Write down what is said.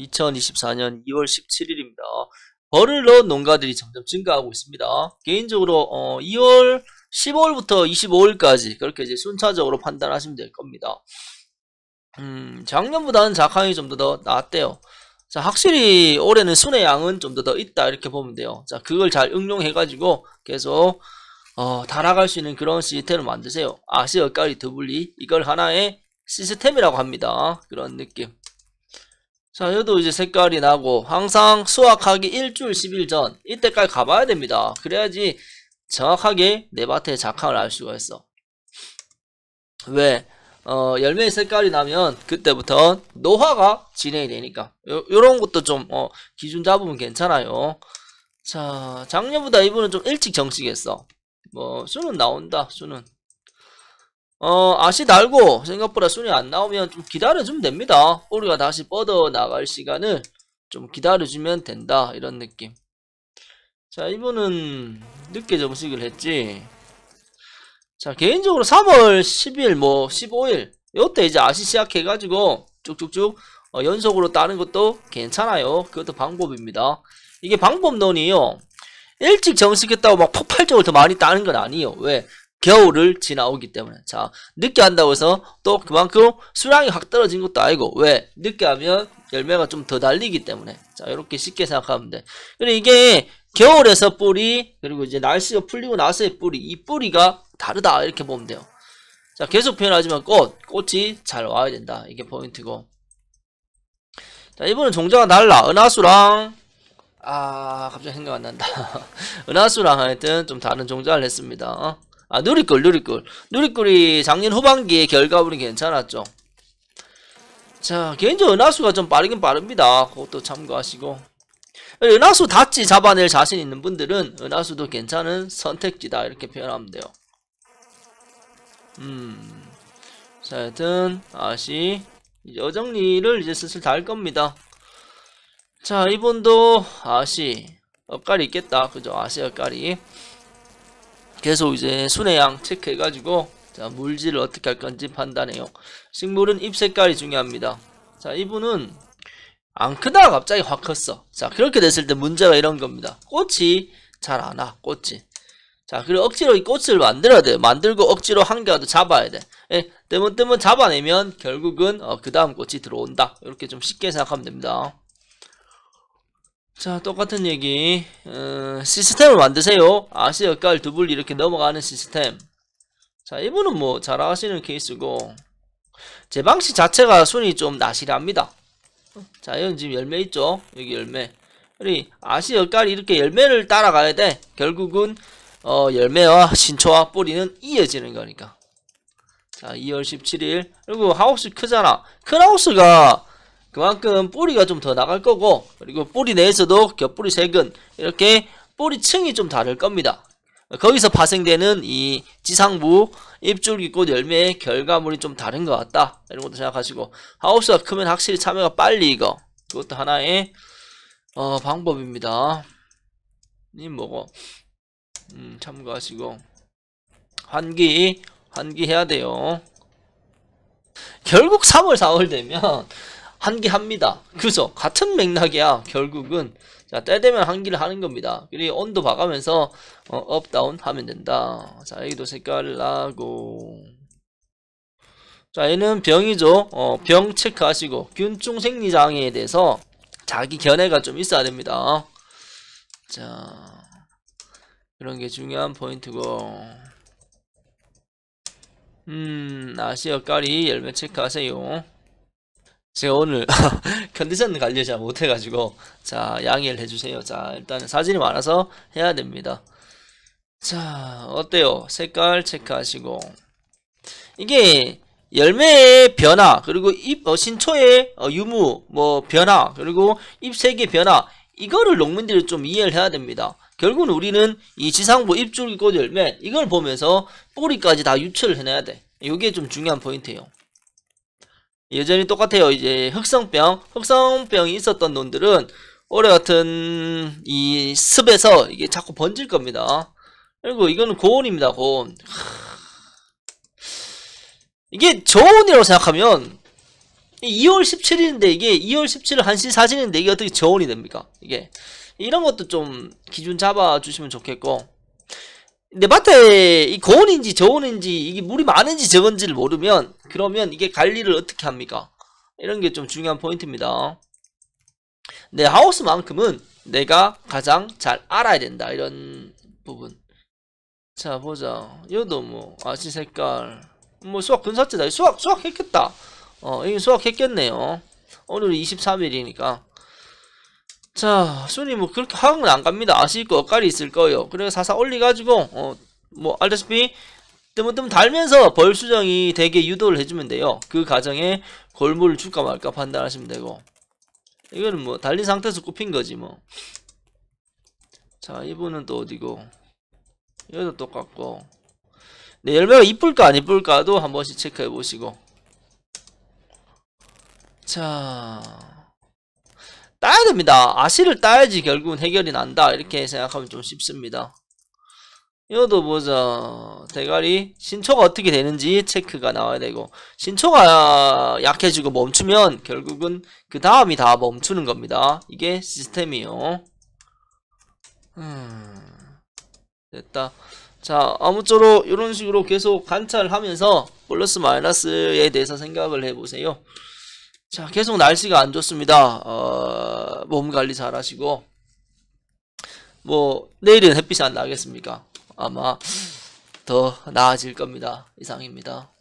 2024년 2월 17일입니다. 벌을 넣은 농가들이 점점 증가하고 있습니다. 개인적으로 어, 2월 15일부터 25일까지 그렇게 이제 순차적으로 판단하시면 될 겁니다. 음, 작년보다는 작황이 좀더 나았대요. 자, 확실히 올해는 순의 양은 좀 더 있다 이렇게 보면 돼요. 자, 그걸 잘 응용해 가지고 계속 어, 달아갈 수 있는 그런 시스템을 만드세요. 아시어까지 더블리 이걸 하나의 시스템이라고 합니다. 그런 느낌. 자 얘도 이제 색깔이 나고 항상 수확하기 일주일1 0일전 이때까지 가봐야 됩니다 그래야지 정확하게 내 밭의 작황을 알 수가 있어 왜 어, 열매의 색깔이 나면 그때부터 노화가 진행이 되니까 요, 런 것도 좀 어, 기준 잡으면 괜찮아요 자 작년보다 이분은 좀 일찍 정식했어 뭐 수는 나온다 수는 어, 아시 달고 생각보다 순위 안 나오면 좀 기다려주면 됩니다. 우리가 다시 뻗어 나갈 시간을 좀 기다려주면 된다. 이런 느낌. 자, 이분은 늦게 점식을 했지. 자, 개인적으로 3월 10일, 뭐, 15일. 요 때 이제 아시 시작해가지고 쭉쭉쭉 어, 연속으로 따는 것도 괜찮아요. 그것도 방법입니다. 이게 방법론이에요. 일찍 정식했다고 막 폭발적으로 더 많이 따는 건 아니에요. 왜? 겨울을 지나오기 때문에 자 늦게 한다고 해서 또 그만큼 수량이 확 떨어진 것도 아니고 왜 늦게 하면 열매가 좀 더 달리기 때문에 자 이렇게 쉽게 생각하면 돼 그리고 이게 겨울에서 뿌리 그리고 이제 날씨가 풀리고 나서의 뿌리 이 뿌리가 다르다 이렇게 보면 돼요 자 계속 표현하지만 꽃 꽃이 잘 와야 된다 이게 포인트고 자 이번엔 종자가 날라 은하수랑 아 갑자기 생각 안 난다 은하수랑 하여튼 좀 다른 종자를 했습니다 아 누리꿀 누리꿀 누리꿀이 작년 후반기에 결과물이 괜찮았죠 자 개인적으로 은하수가 좀 빠르긴 빠릅니다 그것도 참고하시고 은하수 닷지 잡아낼 자신 있는 분들은 은하수도 괜찮은 선택지다 이렇게 표현하면 돼요 음자 하여튼 아시 여정리를 이제 슬슬 달 겁니다 자 이분도 아시 엇갈이 있겠다 그죠 아시 엇갈이 계속 이제 순의 양 체크해가지고 자 물질을 어떻게 할 건지 판단해요. 식물은 잎 색깔이 중요합니다. 자 이분은 안 크다가 갑자기 확 컸어. 자 그렇게 됐을 때 문제가 이런 겁니다. 꽃이 잘 안 와. 꽃이. 자 그리고 억지로 이 꽃을 만들어야 돼요. 만들고 억지로 한 개라도 잡아야 돼. 예, 뜨문뜨문 잡아내면 결국은 어, 그 다음 꽃이 들어온다. 이렇게 좀 쉽게 생각하면 됩니다. 자 똑같은 얘기 음, 시스템을 만드세요 아시아 깔 두불 이렇게 넘어가는 시스템 자 이분은 뭐 잘 아시는 케이스고 제 방식 자체가 순이 좀 나시랍니다 자 여기 지금 열매 있죠 여기 열매 우리 아시아 깔 이렇게 열매를 따라가야 돼 결국은 어, 열매와 신초와 뿌리는 이어지는 거니까 자 2월 17일 그리고 하우스 크잖아 큰 하우스가 그만큼 뿌리가 좀 더 나갈 거고 그리고 뿌리 내에서도 겹뿌리 색은 이렇게 뿌리층이 좀 다를 겁니다. 거기서 파생되는 이 지상부 입줄기꽃 열매의 결과물이 좀 다른 것 같다 이런 것도 생각하시고 하우스가 크면 확실히 참여가 빨리 이거 그것도 하나의 어, 방법입니다. 님 뭐고 음, 참고하시고 환기 환기해야 돼요. 결국 3월 4월 되면 한기합니다. 그래서 같은 맥락이야 결국은 자, 때 되면 한기를 하는 겁니다. 그리고 온도 봐가면서 어, 업 다운 하면 된다. 자 여기도 색깔을 하고 자 얘는 병이죠. 어, 병 체크하시고 균증 생리 장애에 대해서 자기 견해가 좀 있어야 됩니다. 자 그런 게 중요한 포인트고 음 아시아 까리 열매 체크하세요. 제가 오늘 컨디션 관리 잘 못해가지고 자 양해를 해주세요 자 일단 사진이 많아서 해야 됩니다 자 어때요 색깔 체크하시고 이게 열매의 변화 그리고 잎 어, 신초의 어, 유무 뭐 변화 그리고 잎색의 변화 이거를 농민들이 좀 이해를 해야 됩니다 결국은 우리는 이 지상부 입줄기꽃 열매 이걸 보면서 뿌리까지 다유출을해놔야돼 이게 좀 중요한 포인트예요 예전이 똑같아요. 이제 흑성병, 흑성병이 있었던 놈들은 올해 같은 이 습에서 이게 자꾸 번질 겁니다. 그리고 이거는 고온입니다. 고온. 이게 저온이라고 생각하면 2월 17일인데 이게 2월 17일 1시 사진인데 이게 어떻게 저온이 됩니까? 이게 이런 것도 좀 기준 잡아주시면 좋겠고 근데 밭에 이 고온인지 저온인지 이게 물이 많은지 적은지를 모르면 그러면 이게 관리를 어떻게 합니까? 이런 게 좀 중요한 포인트입니다. 내 네, 하우스만큼은 내가 가장 잘 알아야 된다 이런 부분. 자 보자. 여도 뭐 아치 색깔. 뭐 수학 근사체다. 수학 수학 했겠다. 어, 이 수학 했겠네요. 오늘 23일이니까. 자, 순위 뭐 그렇게 하학은안 갑니다. 아실 거, 엇갈이 있을 거예요. 그래서 사사 올리가지고 어, 뭐, 알다시피, 뜨문뜨문 달면서 벌 수정이 되게 유도를 해주면 돼요. 그 과정에 골물을 줄까 말까 판단하시면 되고. 이거는 뭐, 달린 상태에서 꼽힌 거지, 뭐. 자, 이분은 또 어디고. 이것도 똑같고. 네, 열매가 이쁠까 안 이쁠까도 한 번씩 체크해 보시고. 자. 따야 됩니다. 아시를 따야지 결국은 해결이 난다. 이렇게 생각하면 좀 쉽습니다. 이것도 보자. 대가리 신초가 어떻게 되는지 체크가 나와야 되고 신초가 약해지고 멈추면 결국은 그 다음이 다 멈추는 겁니다. 이게 시스템이요. 음, 됐다. 자 아무쪼록 이런 식으로 계속 관찰하면서 플러스 마이너스에 대해서 생각을 해보세요. 자, 계속 날씨가 안 좋습니다. 어, 몸 관리 잘 하시고. 뭐, 내일은 햇빛이 안 나겠습니까? 아마 더 나아질 겁니다. 이상입니다.